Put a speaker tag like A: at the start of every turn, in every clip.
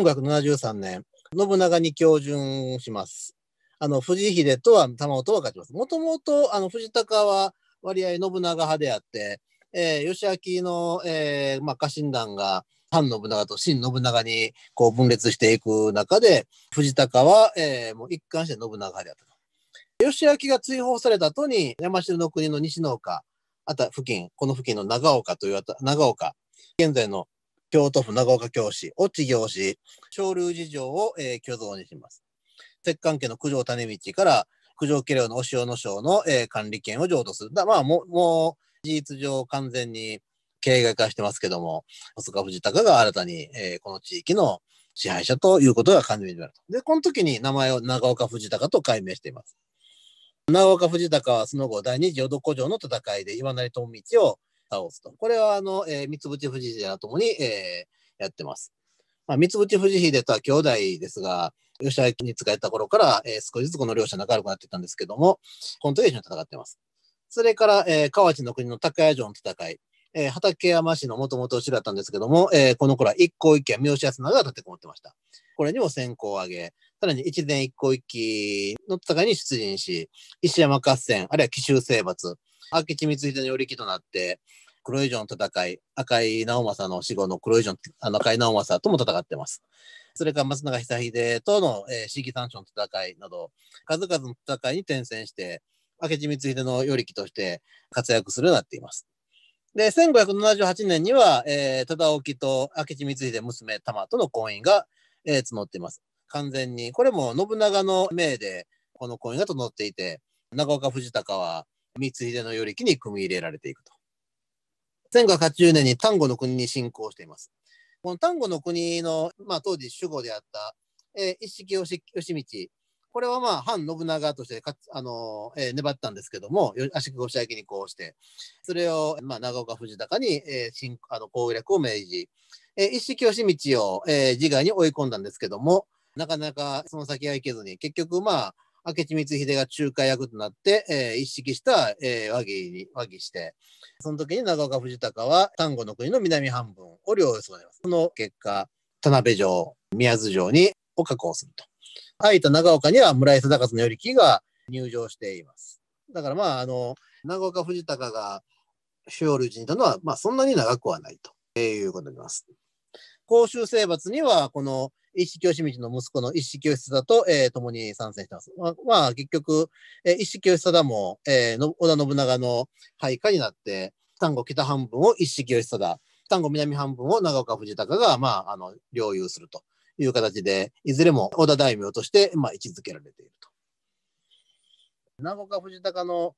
A: 1573年、信長に教順します。あの、藤秀とは玉とは勝ちます。もともと、あの、藤高は割合信長派であって、えー、義明の、えー、まあ、家臣団が、反信長と新信長にこう分裂していく中で、藤高は、えー、もう一貫して信長派であったと。義明が追放された後に、山城の国の西の丘、あた付近、この付近の長岡というあた、長岡、現在の京都府長岡京市、越智行市、小龍寺城を、えー、巨像にします。摂関家の九条谷道から九条家領の押尾の省の、えー、管理権を譲渡する。だまあも、う、もう、事実上完全に形骸化してますけども、細川藤隆が新たに、えー、この地域の支配者ということが完全に決まると。で、この時に名前を長岡藤隆と改名しています。長岡藤隆はその後第二次淀古城の戦いで岩成友道を倒すと。これは、あの、えー、三淵富士秀ともに、えー、やってます。まあ、三淵富士秀とは兄弟ですが、吉田に使えた頃から、えー、少しずつこの両者仲良くなってたんですけども、本当に一緒に戦ってます。それから、えー、河内の国の高屋城の戦い、えー、畠山氏のもともと後ろだったんですけども、えー、この頃は一向一揆は三好康が立てこもってました。これにも先行を挙げ、さらに一前一向一揆の戦いに出陣し、石山合戦、あるいは奇襲征伐、明智光秀のり木となって、黒井城の戦い、赤井直政の死後の黒井城の赤井直政とも戦ってます。それから松永久秀との、え四季三章の戦いなど、数々の戦いに転戦して、明智光秀のり木として活躍するようになっています。で、1578年には、えー、忠興と明智光秀娘玉との婚姻が、えー、募っています。完全に。これも信長の命で、この婚姻が募っていて、長岡藤隆は光秀の頼家に組み入れられていくと。1580年に丹後の国に侵攻しています。この丹後の国の、まあ、当時守護であった、えー、一色義道、これはまあ、反信長としてかあのえー、粘ったんですけども、足利義明にこうして、それを、まあ、長岡藤高に、えー、新あの攻略を命じ、えー、一色義道を、えー、自害に追い込んだんですけども、なかなかその先は行けずに、結局まあ、明智光秀が仲介役となって、えー、一式した、えー、和議に、和議して、その時に長岡藤孝は、丹後の国の南半分を領有するます。その結果、田辺城、宮津城に、を確保すると。あいた長岡には村井貞勝の寄り木が入城しています。だからまあ、あの、長岡藤孝が主要領にいたのは、まあそんなに長くはないと、えー、いうことになります。公衆征伐には、この、一式吉道の息子の一式吉貞と、えー、共に参戦してます。まあ、まあ、結局、えー、一式吉貞も、えー、の織田信長の配下になって、丹後北半分を一式吉貞、丹後南半分を長岡藤孝が、まあ、あの、領有するという形で、いずれも織田大名として、まあ、位置づけられていると。長岡藤孝の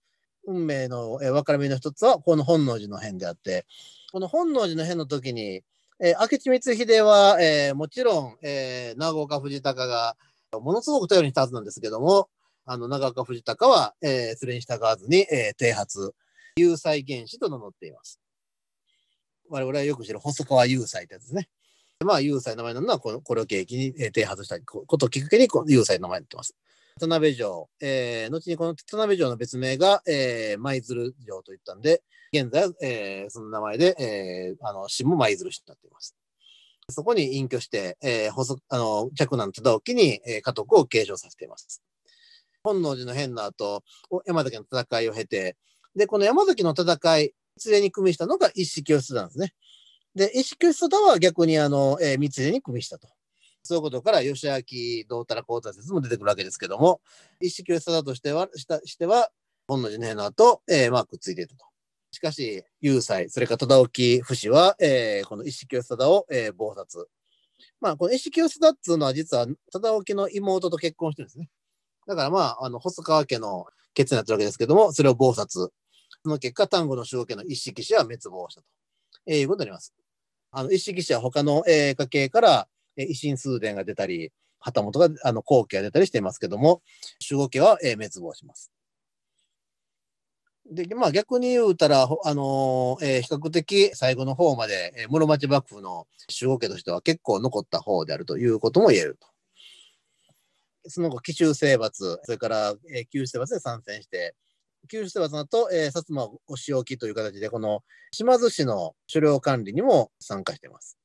A: 運命の、えー、分かれ目の一つは、この本能寺の変であって、この本能寺の変の時に、えー、明智光秀は、えー、もちろん、えー、長岡藤孝がものすごく頼りにしたはずなんですけども、あの、長岡藤孝は、えー、それに従わずに、えー、剃髪、有罪原始と名乗っています。我々はよく知る細川有罪ってやつですね。まあ、有罪の名前なのはこの、これを契機に、えー、剃髪したことをきっかけに、有罪の名前になってます。田辺城、えー、後にこの田辺城の別名が、えー、舞鶴城といったんで、現在は、えー、その名前で、えー、あの、市も舞鶴市になっています。そこに隠居して、えー、細あの嫡男忠興に、えー、家督を継承させています。本能寺の変の後、山崎の戦いを経て、で、この山崎の戦い、連に組みしたのが一式義室なんですね。で、一式義貞は逆にあの、えー、三連に組みしたと。そういうことから吉明どうたらこうた説も出てくるわけですけども、一式吉貞としては、したしては、本能寺の変の後、えー、まあ、くっついていたと。しかし、雄斎、それから忠興不死は、えー、この一式吉貞を、えー、謀殺。まあ、この一式吉貞っていうのは、実は忠興の妹と結婚してるんですね。だからまあ、あの、細川家の決になってるわけですけども、それを謀殺。その結果、丹後の主家の一式氏は滅亡したと、えー、いうことになります。あの、一式氏は他の、えー、家系から、維新数伝が出たり、旗本が、あの、後期が出たりしていますけども、守護家は、え滅亡します。で、まあ逆に言うたら、あのー、えー、比較的最後の方まで、えー、室町幕府の守護家としては結構残った方であるということも言えると。その後、紀州征伐、それから、えー、九州征伐で参戦して、九州征伐の後、えー、薩摩お仕置きという形で、この島津市の所領管理にも参加しています。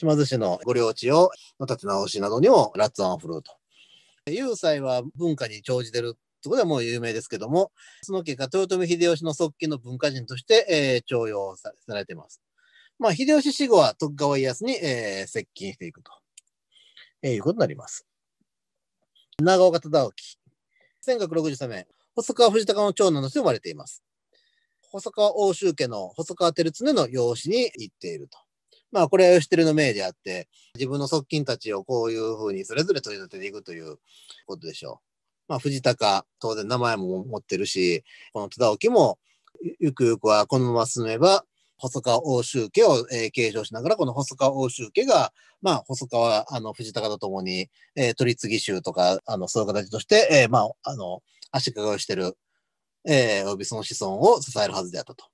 A: 島津市のご領地を立て直しなどにもラッツアンを振るうと。雄斎は文化に長じてるとてこではもう有名ですけども、その結果、豊臣秀吉の側近の文化人として、えー、重用されされています。まあ、秀吉死後は徳川家康に、えー、接近していくと、えー、いうことになります。長岡忠興、1163年、細川藤孝の長男として生まれています。細川奥州家の細川照常の養子に行っていると。まあ、これは吉輝の命であって、自分の側近たちをこういうふうにそれぞれ取り立てていくということでしょう。まあ、藤高、当然名前も持ってるし、この戸田沖も、ゆくゆくはこのまま進めば、細川欧州家を、え継承しながら、この細川欧州家が、まあ、細川、あの、藤高とともに、えー、取次衆とか、あの、そういう形として、えー、まあ、あの、足利をしてる、えー、帯びその子孫を支えるはずであったと。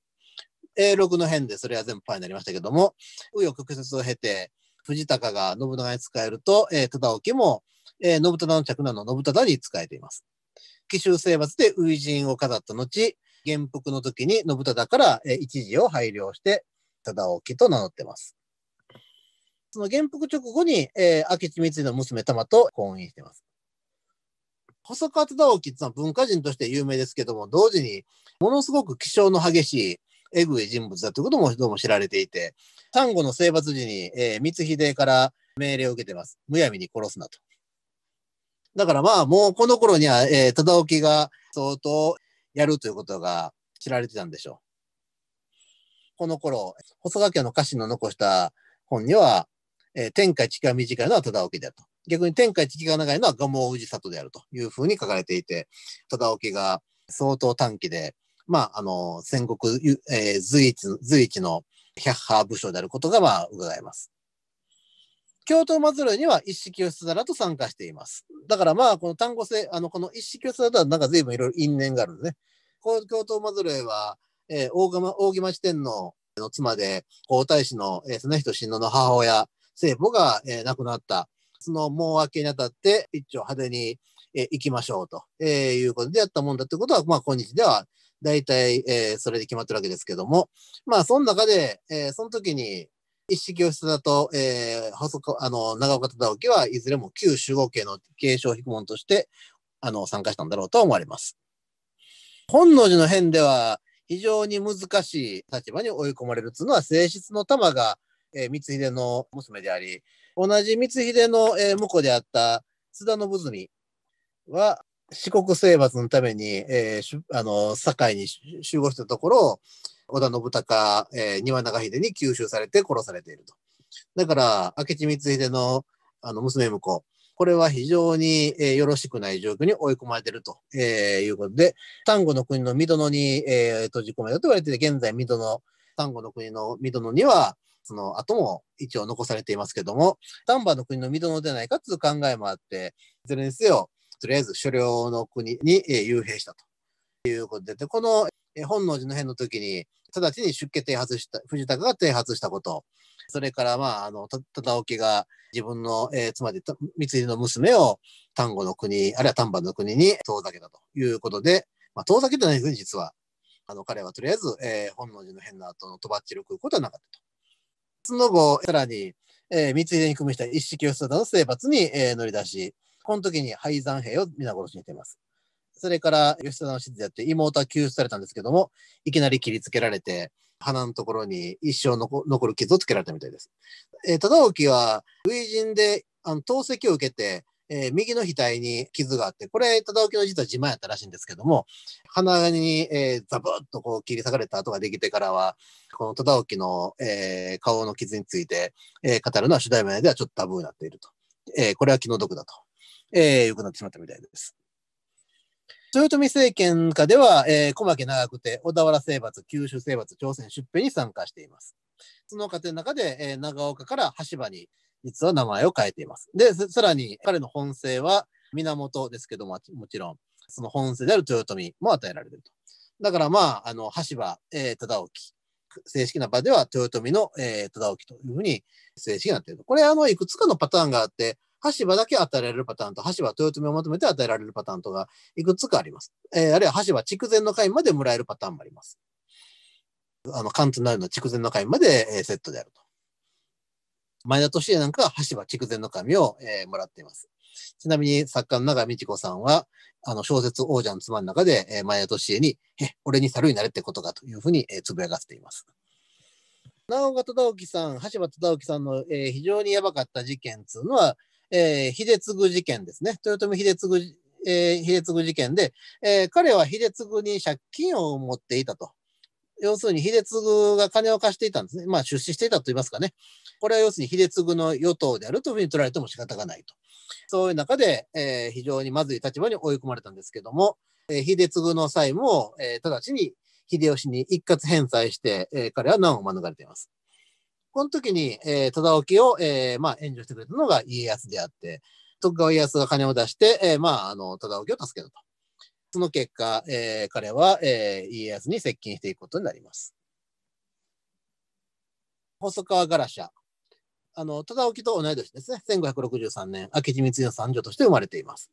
A: えー、6の辺でそれは全部パーになりましたけども、右翼曲折を経て、藤高が信長に仕えると、えー、忠興も、えー、信忠の嫡男の信忠に仕えています。紀州征伐で初陣を飾った後、元服の時に信忠から、えー、一時を拝領して、忠興と名乗ってます。その元服直後に、えー、明智光秀の娘玉と婚姻しています。細川忠興ってのは文化人として有名ですけども、同時にものすごく気性の激しいえぐい人物だということもどうも知られていて、丹後の征伐時に、えー、光秀から命令を受けてます。むやみに殺すなと。だからまあ、もうこの頃には、えー、忠興が相当やるということが知られてたんでしょう。この頃、細川家の家臣の残した本には、えー、天下一が短いのは忠興だと。逆に天下一気が長いのは蒲生氏里であるというふうに書かれていて、忠興が相当短期でまあ、あの、戦国、えー、随一、随一の百派武将であることが、まあ、伺えます。京都祭りには一式吉皿と参加しています。だからまあ、この単語性、あの、この一式吉皿とはなんか随分いろいろ因縁があるんですね。こ京都祭りは、えー、大釜、大木町天皇の妻で、皇太子の、えー、の人親王の母親、聖母が、えー、亡くなった。その盲明けにあたって、一丁派手に、えー、行きましょうと、えー、いうことでやったもんだということは、まあ、今日では大体、えー、それで決まってるわけですけども、まあ、その中で、えー、その時に、一式吉田と、えー、細あの、長岡忠興はいずれも旧守護系の継承引門として、あの、参加したんだろうと思われます。本能寺の変では、非常に難しい立場に追い込まれるというのは、性質の玉が、えー、光秀の娘であり、同じ光秀の、えー、婿であった津田信澄は、四国征伐のために、えー、あの堺に集合したところ織田信孝、えー、庭長秀に吸収されて殺されていると。だから明智光秀のあの娘婿これは非常に、えー、よろしくない状況に追い込まれていると、えー、いうことで、丹後の国の御殿に、えー、閉じ込めたと言われてて、現在御殿、丹後の国の御殿には、その後も一応残されていますけども、丹波の国の御殿ではないかという考えもあって、いずれにせよ、とりあえず所領の国に幽閉したということで、でこの本能寺の変の時に、直ちに出家停発した、藤高が停発したこと、それからまあ、あの、忠興が自分の、えー、つまり、三井の娘を丹後の国、あるいは丹波の国に遠ざけたということで、まあ、遠ざけたないふうね、実は。あの、彼はとりあえず、えー、本能寺の変の後のとばっちりを食うことはなかったと。その後、さらに、えー、三井に組みした一式を捨てたの征伐に、えー、乗り出し、この時に廃山兵を皆殺しにしています。それから、吉田の指示やって妹は救出されたんですけども、いきなり切りつけられて、鼻のところに一生残る傷をつけられたみたいです。えー、忠興は、初陣であの透析を受けて、えー、右の額に傷があって、これ、忠興の実は自慢やったらしいんですけども、鼻に、えー、ザブッとこう切り裂かれた跡ができてからは、この忠興の、えー、顔の傷について、えー、語るのは主題名ではちょっとタブーになっていると。えー、これは気の毒だと。えー、良くなってしまったみたいです。豊臣政権下では、えー、小牧長久手、小田原征伐、九州征伐、朝鮮出兵に参加しています。その過程の中で、えー、長岡から橋場に実は名前を変えています。で、さらに彼の本姓は源ですけども、もちろん、その本姓である豊臣も与えられていると。だからまあ、あの、橋場、えー、忠興。正式な場では豊臣の、えー、忠興というふうに正式になっていると。これ、あの、いくつかのパターンがあって、橋場だけ与えられるパターンと、橋場豊臣をまとめて与えられるパターンとがいくつかあります。えー、あるいは橋場筑前の会までもらえるパターンもあります。あの、関東なるの筑前の会まで、えー、セットであると。前田利家なんかは橋場筑前の神を、えー、もらっています。ちなみに作家の永美智子さんは、あの小説王者の妻の中で、えー、前田利家に、え、俺に猿になれってことかというふうに、えー、つぶやかせています。直岡忠興さん、橋場忠興さんの、えー、非常にやばかった事件っていうのは、えー、秀次事件ですね。豊臣秀次、えー、秀次事件で、えー、彼は秀次に借金を持っていたと。要するに秀次が金を貸していたんですね。まあ出資していたと言いますかね。これは要するに秀次の与党であるというふうに取られても仕方がないと。そういう中で、えー、非常にまずい立場に追い込まれたんですけども、えー、秀次の債務を、えー、直ちに秀吉に一括返済して、えー、彼は難を免れています。この時に、えー、忠興を、えー、まあ、援助してくれたのが家康であって、徳川家康が金を出して、えー、まあ、あの、忠興を助けると。その結果、えー、彼は、えー、家康に接近していくことになります。細川ガラシャ。あの、忠興と同い年ですね。1563年、明智光秀三女として生まれています。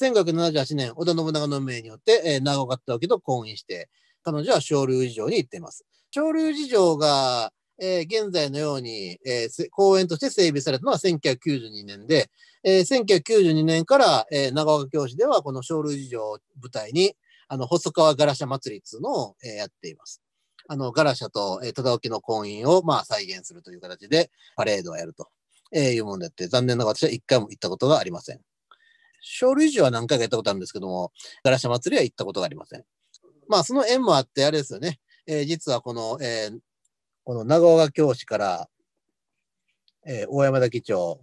A: 1578年、織田信長の命によって、えー、長岡忠興と婚姻して、彼女は昇竜寺城に行っています。昇竜寺城が、えー、現在のように、えー、公園として整備されたのは1992年で、えー、1992年から、えー、長岡教師ではこの小類事情を舞台に、あの、細川ガラシャ祭りっていうのを、えー、やっています。あの、ガラシャと、えー、おきの婚姻を、まあ、再現するという形で、パレードをやると、えー、いうものであって、残念ながら私は一回も行ったことがありません。小類事は何回か行ったことあるんですけども、ガラシャ祭りは行ったことがありません。まあ、その縁もあって、あれですよね。えー、実はこの、えー、この長岡京市から、えー、大山田議町、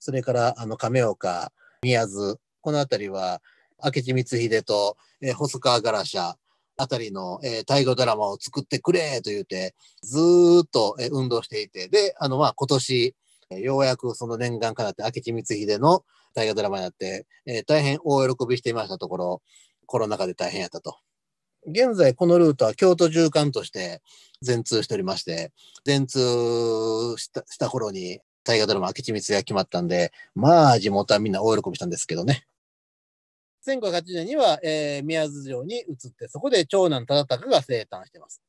A: それからあの亀岡、宮津、この辺りは明智光秀と、えー、細川ガラシャあたりの、えー、大河ドラマを作ってくれと言って、ずーっと、えー、運動していて、で、あの、まあ、今年、えー、ようやくその念願かなって明智光秀の大河ドラマになって、えー、大変大喜びしていましたところ、コロナ禍で大変やったと。現在このルートは京都縦貫として全通しておりまして、全通したした頃に大河ドラマ明智光が決まったんで、まあ地元はみんな大喜びしたんですけどね。1580年には、えー、宮津城に移って、そこで長男忠敬が生誕してます。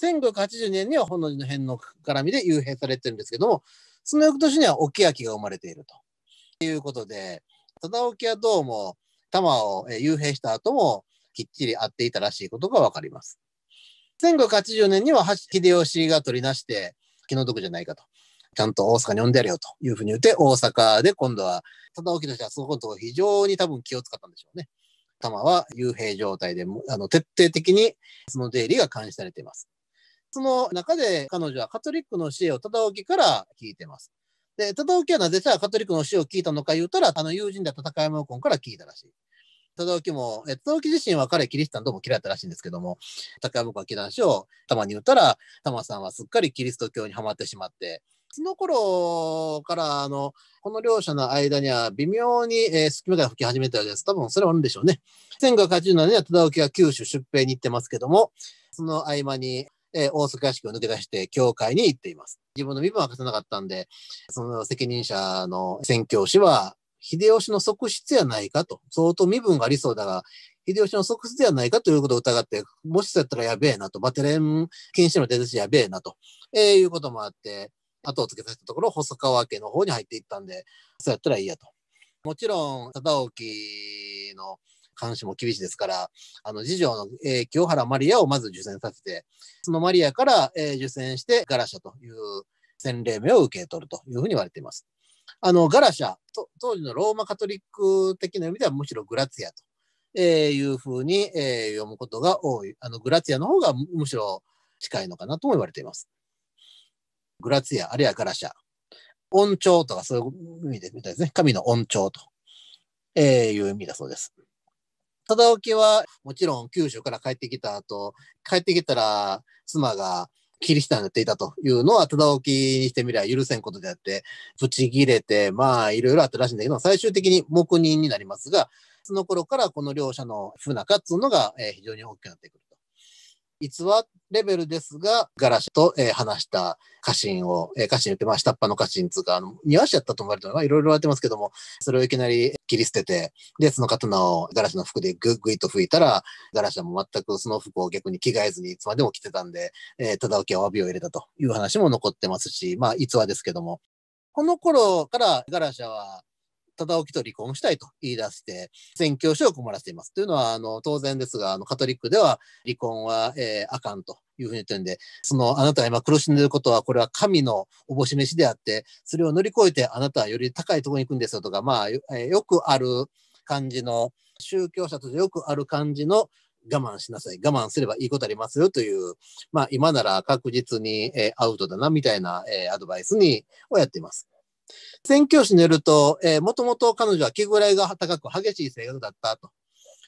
A: 1580年には本能寺の変の絡みで幽閉されてるんですけども、その翌年には沖明が生まれていると。いうことで、忠興はどうも、玉を幽閉した後も、きっちり合っていたらしいことがわかります。1580年には秀吉が取りなして、気の毒じゃないかと。ちゃんと大阪に呼んでやれよというふうに言って、大阪で今度は、忠興としてはそこのところ非常に多分気を使ったんでしょうね。玉は幽閉状態で、あの徹底的にその出入りが監視されています。その中で彼女はカトリックの教えを忠興から聞いてます。で、忠興はなぜじゃあカトリックの教えを聞いたのか言うたら、あの友人で戦いもコンから聞いたらしい。忠きも、え轟き自身は彼、キリシタンどうも嫌いだったらしいんですけども、高山は祈願書をたまに言ったら、まさんはすっかりキリスト教にはまってしまって、その頃から、あの、この両者の間には微妙に、えー、隙間が吹き始めたようです。多分それはあるんでしょうね。1987年は忠興が九州出兵に行ってますけども、その合間に、えー、大阪屋敷を抜け出して教会に行っています。自分の身分は貸かせなかったんで、その責任者の宣教師は秀吉の側室やないかと、相当身分がありそうだが、秀吉の側室ではないかということを疑って、もしそうやったらやべえなと、バテレン禁止の出だしやべえなと、えー、いうこともあって、後をつけさせたところ、細川家の方に入っていったんで、そうやったらいいやと。もちろん、忠興の監視も厳しいですから、あの、次女の、えー、清原マリアをまず受選させて、そのマリアから、えー、受選して、ガラシャという洗礼名を受け取るというふうに言われています。あの、ガラシャ、当時のローマカトリック的な意味ではむしろグラツィアと、えー、いうふうに、えー、読むことが多い。あの、グラツィアの方がむしろ近いのかなとも言われています。グラツィア、あるいはガラシャ。音調とかそういう意味でみたいですね。神の音調と、えー、いう意味だそうです。忠興はもちろん九州から帰ってきた後、帰ってきたら妻がキリシタンがやっていたというのは、ただ置きにしてみれば許せんことであって、ぶち切れて、まあ、いろいろあったらしいんだけど、最終的に黙認になりますが、その頃からこの両者の不仲っていうのが、え非常に大きくなってくる。逸話レベルですが、ガラシと、えー、話した家臣を、えー、家臣って、まあ、下っ端の家臣つうか、あの、庭師やったと思われたのが、いろいろ言われてますけども、それをいきなり切り捨てて、で、その刀をガラシの服でぐっぐいと吹いたら、ガラシはも全くその服を逆に着替えずにいつまでも着てたんで、えー、おけは詫びを入れたという話も残ってますし、まあ、逸話ですけども。この頃からガラシャは忠興と離婚したいと言い出して、宣教師を困らせています。というのは、あの、当然ですが、あの、カトリックでは離婚は、えー、あかんというふうに言ってるんで、その、あなたが今苦しんでることは、これは神のおぼし飯であって、それを乗り越えて、あなたはより高いところに行くんですよとか、まあ、えー、よくある感じの、宗教者としてよくある感じの我慢しなさい。我慢すればいいことありますよという、まあ今なら確実に、えアウトだなみたいな、えアドバイスに、をやっています。宣教師によると、えー、もともと彼女は気ぐらいが高く激しい性格だったと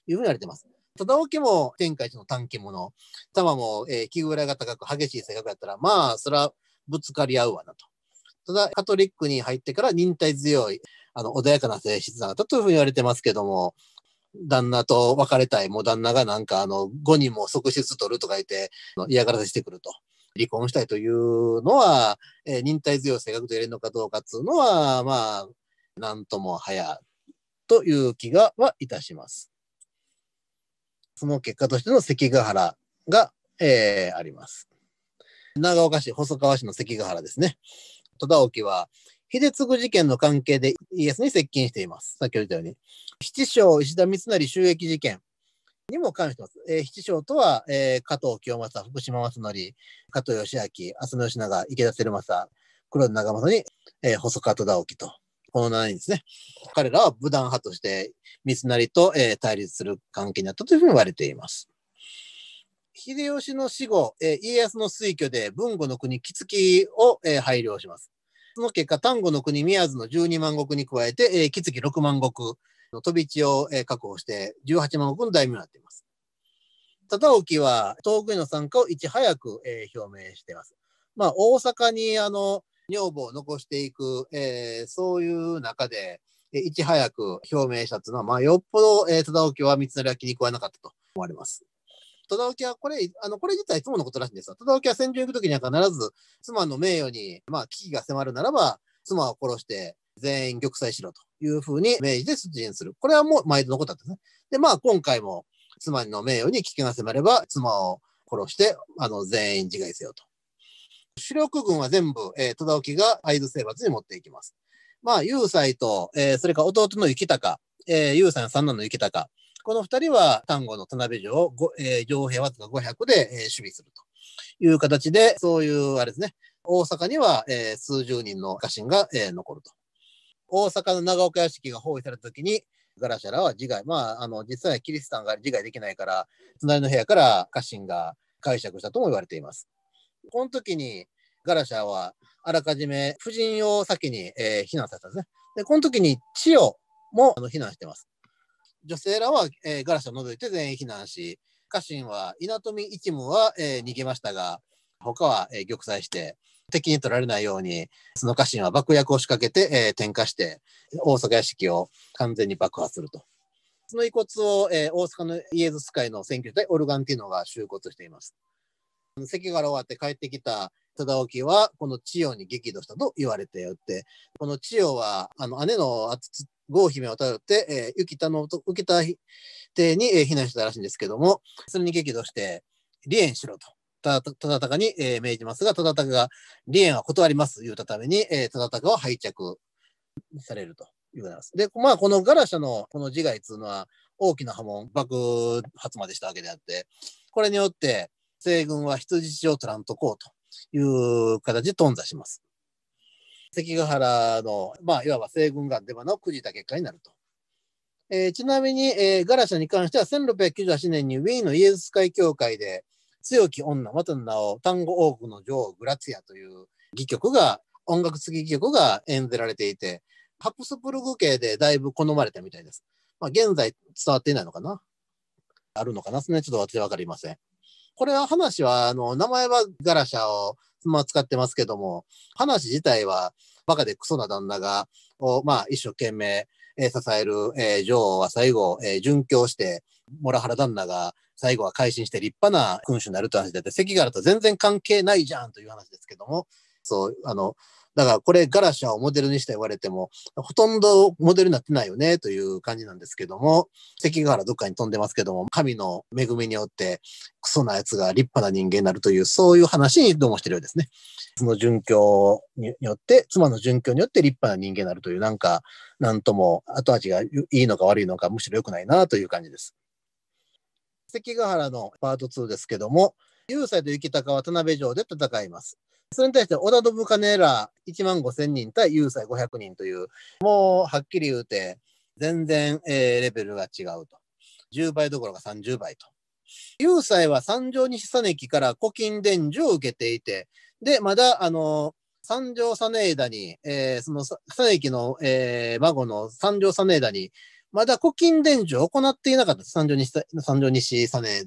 A: いうふうに言われています。忠興も天下一の短期者、玉も、えー、気ぐらいが高く激しい性格だったら、まあ、それはぶつかり合うわなと。ただ、カトリックに入ってから忍耐強い、あの、穏やかな性質だったというふうに言われてますけども、旦那と別れたい、もう旦那がなんかあの、5人も即室取るとか言って、嫌がらせしてくると。離婚したいというのは、えー、忍耐強い性格と言えるのかどうかっいうのは、まあ、なんとも早という気がはいたします。その結果としての関ヶ原が、えー、あります。長岡市、細川市の関ヶ原ですね。戸田沖は、秀次事件の関係でイエスに接近しています。先ほど言ったように。七章石田三成収益事件。にも関してます。えー、七将とは、えー、加藤清正、福島正則、加藤義明、浅野義長、池田輝正、黒田長政に、えー、細川忠興と。この7人ですね。彼らは武断派として、三成と、えー、対立する関係になったというふうに言われています。秀吉の死後、えー、家康の推挙で文後の国木月を、えー、配慮します。その結果、丹後の国宮津の12万石に加えて、えー、木月6万石の飛び地を確保して、18万億の大名になっています。忠興は、東北への参加をいち早く、表明しています。まあ、大阪に、あの、女房を残していく、えー、そういう中で、えー、いち早く表明したというのは、まあ、よっぽど、えー、忠興は三成は気に食わなかったと思われます。忠興は、これ、あの、これ自体いつものことらしいんですが、忠興は戦場に行くときには必ず、妻の名誉に、まあ、危機が迫るならば、妻を殺して、全員玉砕しろというふうに命じて出陣する。これはもう毎度のことだったんですね。で、まあ今回も妻の名誉に危険が迫れば、妻を殺して、あの、全員自害せよと。主力軍は全部、えー、戸田沖が合津征伐に持っていきます。まあ、雄斎と、えー、それから弟の雪高、えー、雄斎の三男の雪高。この二人は、丹後の田辺城を、えー、上兵わずか500で、えー、守備するという形で、そういう、あれですね、大阪には、えー、数十人の家臣が、えー、残ると。大阪の長岡屋敷が包囲された時に、ガラシャラは自害。まあ、あの、実際はキリシタンが自害できないから、隣の部屋から家臣が解釈したとも言われています。この時に、ガラシャはあらかじめ夫人を先に、えー、避難させたんですね。で、この時に千代もあの避難してます。女性らは、えー、ガラシャを除いて全員避難し、家臣は稲富一夢は、えー、逃げましたが、他は、えー、玉砕して、敵に取られないように、その家臣は爆薬を仕掛けて、えー、点火して、大阪屋敷を完全に爆破すると。その遺骨を、えー、大阪のイエズス会の選挙でオルガンティノが集骨しています。関が終わって帰ってきた忠興は、この千代に激怒したと言われておって、この千代は、あの、姉の郷姫を頼って、えー、浮田の、浮田邸に、えー、避難したらしいんですけども、それに激怒して、離縁しろと。ただたかに、えー、命じますが、ただたかが、理縁は断ります、言うたために、えー、ただたかは拝着されるということです。で、まあ、このガラシャのこの自害というのは、大きな波紋、爆発までしたわけであって、これによって、西軍は人質を取らんとこうという形で頓挫します。関ヶ原の、まあ、いわば西軍が出番をくじた結果になると。えー、ちなみに、えー、ガラシャに関しては1698年にウィーンのイエズス会協会で強き女、またの名を単語多くの女王グラツィアという戯曲が、音楽付き戯曲が演じられていて、ハプスブルグ系でだいぶ好まれたみたいです。まあ、現在伝わっていないのかなあるのかなそれちょっと私わかりません。これは話は、あの、名前はガラシャを、まあ、使ってますけども、話自体はバカでクソな旦那が、を、まあ、一生懸命、え支える、えー、女王は最後、えー、殉教して、モラハラ旦那が最後は改心して立派な君主になるという話であって、関ヶ原と全然関係ないじゃんという話ですけども、そう、あの、だからこれガラシャをモデルにして言われても、ほとんどモデルになってないよねという感じなんですけども、関ヶ原どっかに飛んでますけども、神の恵みによってクソな奴が立派な人間になるという、そういう話にどうもしてるようですね。その殉教によって、妻の殉教によって立派な人間になるという、なんか、なんとも後味がいいのか悪いのか、むしろ良くないなという感じです。関ヶ原のパート2ですけども、雄斎と雪高は田辺城で戦います。それに対して織田信金ら1万5千人対雄斎500人という、もうはっきり言うて、全然、えー、レベルが違うと。10倍どころか30倍と。雄斎は三条西実根から古今伝授を受けていて、で、まだ、あの三条実枝に、えー、その実根の、えー、孫の三条実枝にまだ古今伝授を行っていなかった三条西、三条西サネ、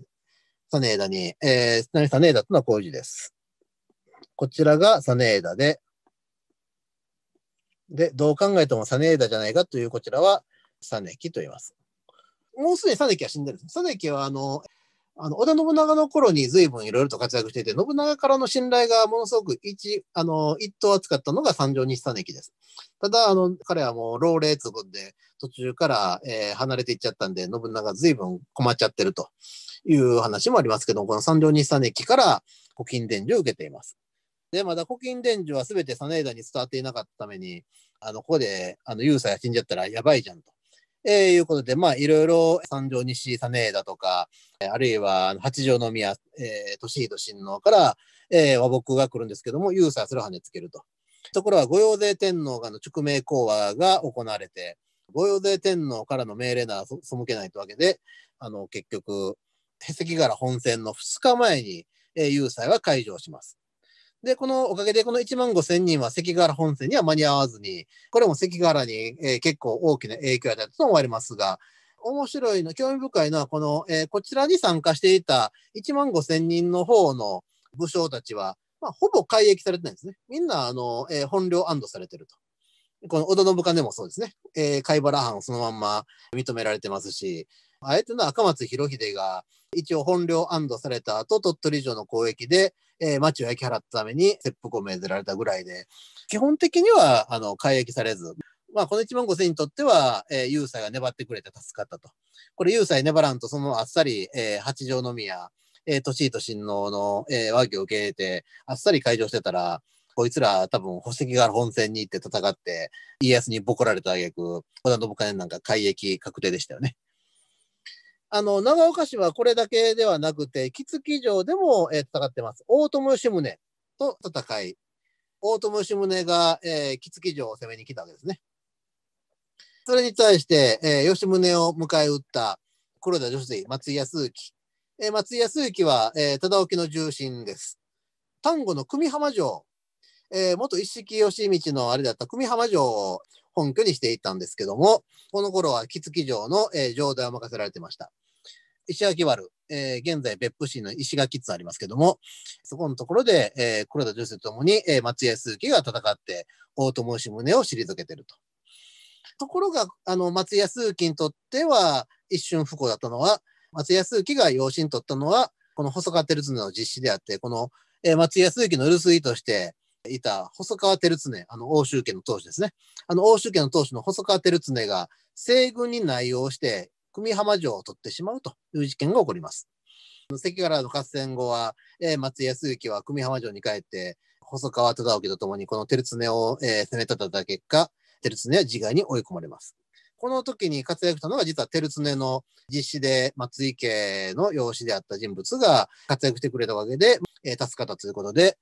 A: サネーダに、えー、ちなみにサネーダとのは工事です。こちらがサネーダで、で、どう考えてもサネーダじゃないかという、こちらはサネキと言います。もうすでにサネキは死んでるんです。サネキは、あの、あの、織田信長の頃に随分いろいろと活躍していて、信長からの信頼がものすごく一、あの、一頭扱ったのが三条西産駅です。ただ、あの、彼はもう老齢つぶんで、途中から、えー、離れていっちゃったんで、信長随分困っちゃってるという話もありますけど、この三条西産駅から古今伝授を受けています。で、まだ古今伝授は全て実ダに伝わっていなかったために、あの、ここで、あの、ユーサが死んじゃったらやばいじゃんと。えー、いうことで、まあ、いろいろ三条西実ーだとか、あるいは八条宮、えー、利仁親王から、えー、和睦が来るんですけども、ユーサーそれをねつけると。ところは、御用税天皇がの直命講和が行われて、御用税天皇からの命令なら背けないというわけで、あの、結局、へ関柄本戦の2日前に、えー、ユーサーが解除します。で、このおかげでこの1万5千人は関ヶ原本線には間に合わずに、これも関ヶ原に、えー、結構大きな影響を与えたと思われますが、面白いの、興味深いのは、この、えー、こちらに参加していた1万5千人の方の武将たちは、まあ、ほぼ改役されてないんですね。みんな、あの、えー、本領安堵されてると。この織田信でもそうですね。えー、貝原藩をそのまんま認められてますし、あえての赤松博秀が一応本領安堵された後、鳥取城の攻撃で、えー、町を焼き払ったために切腹を命ぜられたぐらいで、基本的には、あの、改役されず、まあ、この1万5千人にとっては、えー、ユーサが粘ってくれて助かったと。これ、ユーサ粘らんと、そのあっさり、えー、八条宮、えー、都市と親王の、えー、和議を受け入れて、あっさり解除してたら、こいつら多分、保石が本戦に行って戦って、家康にボコられた挙句、織田信金なんか改役確定でしたよね。あの、長岡市はこれだけではなくて、杵築城でも、えー、戦ってます。大友吉宗と戦い、大友吉宗が、えー、木付城を攻めに来たわけですね。それに対して、えー、吉宗を迎え撃った黒田女子松井康之。えー、松井康之は、えー、忠興の重臣です。丹後の久美浜城えー、元一式義道のあれだった久美浜城を本拠にしていたんですけども、この頃は杵築城の、えー、城代を任せられてました。石垣丸、えー、現在別府市の石垣津ありますけども、そこのところで、えー、黒田女性ともに、えー、松江鈴木が戦って、大友氏宗を退けてると。ところが、あの、松屋鈴木にとっては、一瞬不幸だったのは、松屋鈴木が養子にとったのは、この細川照綱の実施であって、この、えー、松屋鈴木の留守居として、いた細川照常、あの、欧州家の当主ですね。あの、欧州家の当主の細川照常が西軍に内容して、久美浜城を取ってしまうという事件が起こります。関ヶ原の合戦後は、え松井康之は久美浜城に帰って、細川忠興と共にこの照常を、え攻め立てた結果、照常は自害に追い込まれます。この時に活躍したのが実は照常の実施で松井家の養子であった人物が活躍してくれたおかげで、え助かったということで、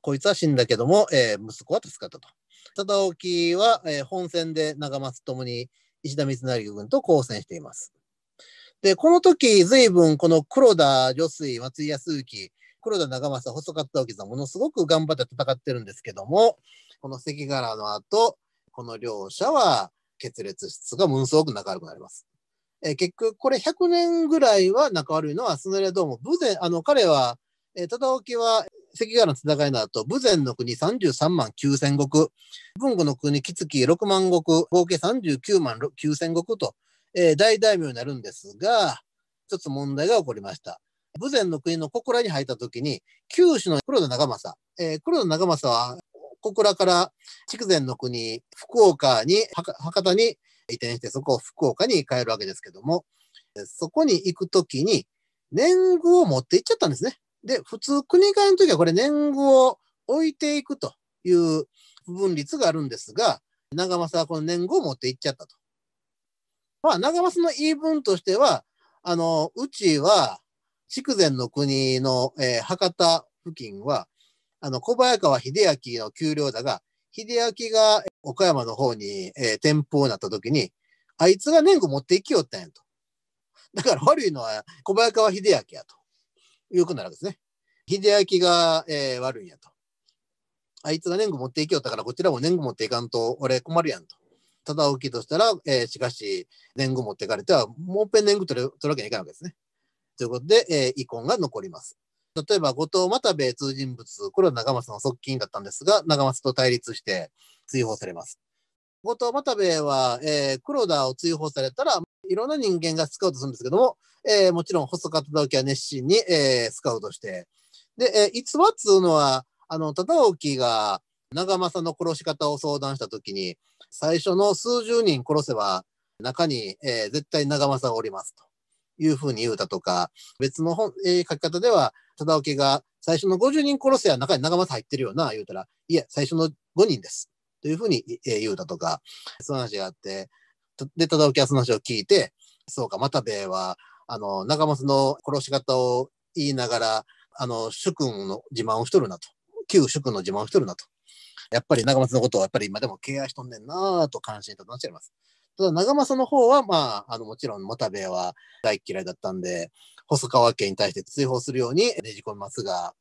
A: こいつは死んだけども、えー、息子は助かったと。忠興は、えー、本戦で長松ともに石田三成軍と交戦しています。で、この時、随分この黒田女水、松井康之、黒田長政、細った沖さん、ものすごく頑張って戦ってるんですけども、この関柄の後、この両者は決裂質がものすごく仲悪くなります。えー、結局、これ100年ぐらいは仲悪いのは、それどうも、偶然、あの、彼は、えー、忠興は関ヶ原の戦いの後、武前の国33万9000石、文後の国木月6万石、合計39万9000石と、えー、大大名になるんですが、一つ問題が起こりました。武前の国の小倉に入った時に、九州の黒田長政、えー、黒田長政は小倉から筑前の国、福岡に、博多に移転して、そこを福岡に帰るわけですけども、そこに行くときに、年貢を持って行っちゃったんですね。で、普通、国会の時はこれ年貢を置いていくという分率があるんですが、長政はこの年貢を持っていっちゃったと。まあ、長政の言い分としては、あの、うちは、筑前の国の、えー、博多付近は、あの、小早川秀明の給料だが、秀明が岡山の方に、えー、転封になった時に、あいつが年貢持っていきよったんやと。だから悪いのは小早川秀明やと。ようなるわけですね。秀明が、えー、悪いんやと。あいつが年貢持っていきよったから、こちらも年貢持っていかんと、俺困るやんと。ただ大きいとしたら、えー、しかし、年貢持っていかれては、もう一遍年貢取る取るわけにはいかないわけですね。ということで、えー、遺恨が残ります。例えば、後藤又兵衛通人物、これは長松の側近だったんですが、長松と対立して追放されます。後藤又兵衛は、えー、黒田を追放されたら、いろんな人間がスカウトするんですけども、えー、もちろん細川忠興は熱心に、えー、スカウトして、で、えー、逸話っつうのは、あの、忠興が長政の殺し方を相談したときに、最初の数十人殺せば、中に、えー、絶対長政がおりますというふうに言うたとか、別の本、えー、書き方では、忠興が最初の50人殺せや中に長政入ってるよな、言うたら、いや、最初の5人です。というふうに、えー、言うたとか、そういう話があって、で、ただおきゃその話を聞いて、そうか、又兵衛は、あの、長松の殺し方を言いながら、あの、主君の自慢をしとるなと。旧主君の自慢をしとるなと。やっぱり長松のことをやっぱり今でも敬愛しとんねんなぁと関心となっちゃいます。ただ長政の方は、まあ、あの、もちろん、又兵衛は大嫌いだったんで、細川家に対して追放するようにねじ込みますが、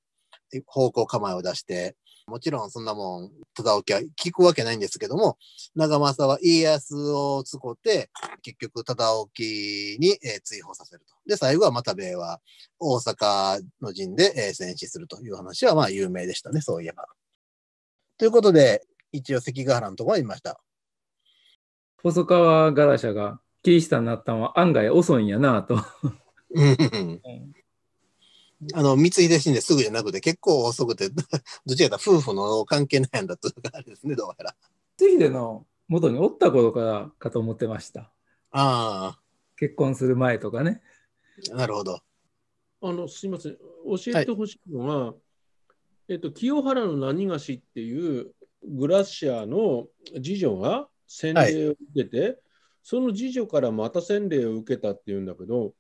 A: 方向構えを出して、もちろんそんなもん、忠興は聞くわけないんですけども、長政は家康を使って、結局忠興に、えー、追放させると。で、最後は又兵衛は大阪の陣で、えー、戦死するという話は、まあ有名でしたね、そういえば。ということで、一応関ヶ原のところにいました。細川ガラシャがキリシタになったのは案外遅いんやなとうん。あの、三井ですぐじゃなくて、結構遅くて、どちらか夫婦の関係なんだというか、あれですね、どうやら。光秀の元におった頃からかと思ってました。ああ。結婚する前とかね。なるほど。あの、すみません。教えてほしいのは、はい、えっと、清原の何がしっていうグラシアの次女が洗礼を受けて、はい、その次女からまた洗礼を受けたっていうんだけど、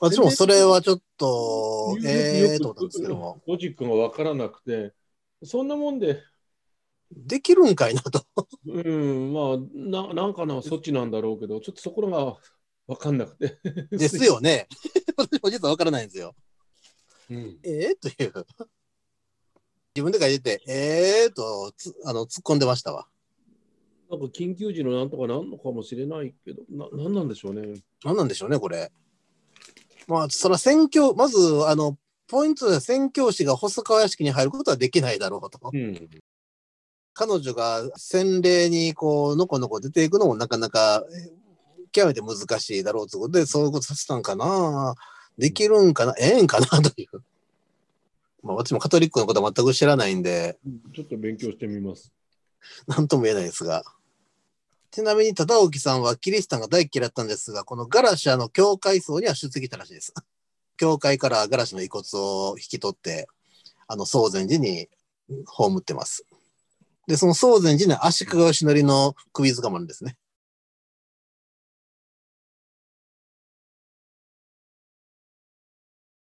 A: 私もそれはちょっと、ええー、と思んですけども。ロジックがわからなくて、そんなもんで。できるんかいなと。うん、まあ、ななんかな、そっちなんだろうけど、ちょっとそこらがわかんなくて。ですよね。私も実はわからないんですよ。うん、ええー、という。自分で書いてて、ええー、とつあの突っ込んでましたわ。なんか緊急時のなんとかなんのかもしれないけど、ななんなんでしょうね。なんなんでしょうね、これ。まあ、その宣教、まず、あの、ポイントは宣教師が細川屋敷に入ることはできないだろうと。うん、彼女が洗礼にこう、のこのこ出ていくのもなかなか極めて難しいだろうということで、そういうことさせたんかな。できるんかな、ええんかなという。まあ、私もカトリックのことは全く知らないんで。ちょっと勉強してみます。なんとも言えないですが。ちなみに、忠興さんはキリシタンが大嫌いだったんですが、このガラシャの教会層には出席たらしいです。教会からガラシャの遺骨を引き取って、あの、宗禅寺に葬ってます。で、その宗禅寺に足利義則の首塚もあるんですね。